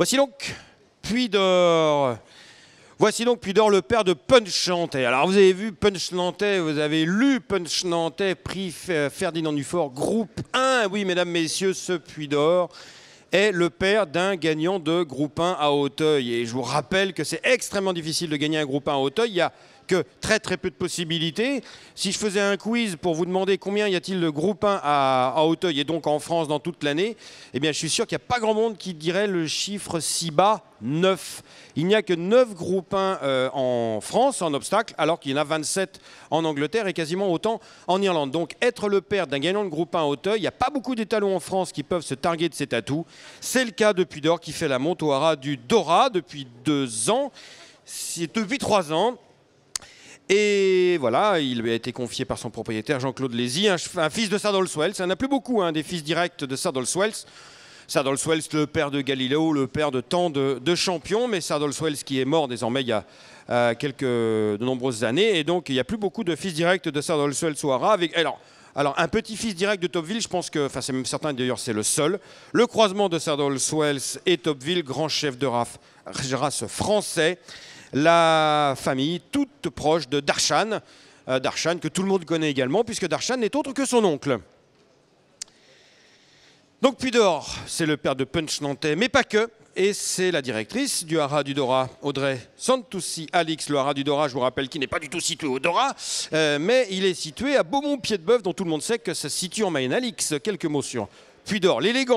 Voici donc Puy d'Or. Voici donc Puy d'Or, le père de Punch Nantais. Alors vous avez vu Punch Nantais, vous avez lu Punch Nantais, prix Ferdinand Dufort, groupe 1. Oui, mesdames, messieurs, ce Puy d'Or est le père d'un gagnant de groupe 1 à Hauteuil. Et je vous rappelle que c'est extrêmement difficile de gagner un groupe 1 à Hauteuil. Il y très très peu de possibilités. Si je faisais un quiz pour vous demander combien y a-t-il de groupins 1 à, hauteuil Auteuil et donc en France dans toute l'année, eh bien je suis sûr qu'il n'y a pas grand monde qui dirait le chiffre si bas, 9. Il n'y a que 9 groupes 1 euh, en France en obstacle, alors qu'il y en a 27 en Angleterre et quasiment autant en Irlande. Donc être le père d'un gagnant de groupe 1 à Auteuil, il n'y a pas beaucoup d'étalons en France qui peuvent se targuer de cet atout. C'est le cas de Pudor qui fait la montoire du Dora depuis deux ans. C'est depuis trois ans. Et voilà, il lui a été confié par son propriétaire Jean-Claude Lézy, un, fils de sardol swells. Il n'y en a plus beaucoup, hein, des fils directs de sardol swells. sardol swells, le père de Galiléo, le père de tant de, champions, mais sardol swells, qui est mort désormais il y a euh, quelques de nombreuses années. Et donc, il n'y a plus beaucoup de fils directs de sardol swells. ou Avec, alors, un petit-fils direct de Topville, je pense que, enfin, c'est même certain, d'ailleurs, c'est le seul. Le croisement de sardol swells et Topville, grand chef de race français la famille toute proche de Darshan, euh, Darshan que tout le monde connaît également, puisque Darshan n'est autre que son oncle. Donc puis c'est le père de Punch Nantais, mais pas que. Et c'est la directrice du Hara du Dora, Audrey Santoussi Alix. Le Hara du Dora, je vous rappelle qu'il n'est pas du tout situé au Dora, euh, mais il est situé à Beaumont-Pied-de-Bœuf, dont tout le monde sait que ça se situe en Mayenne. Alix, quelques mots sur Puy l'élégant.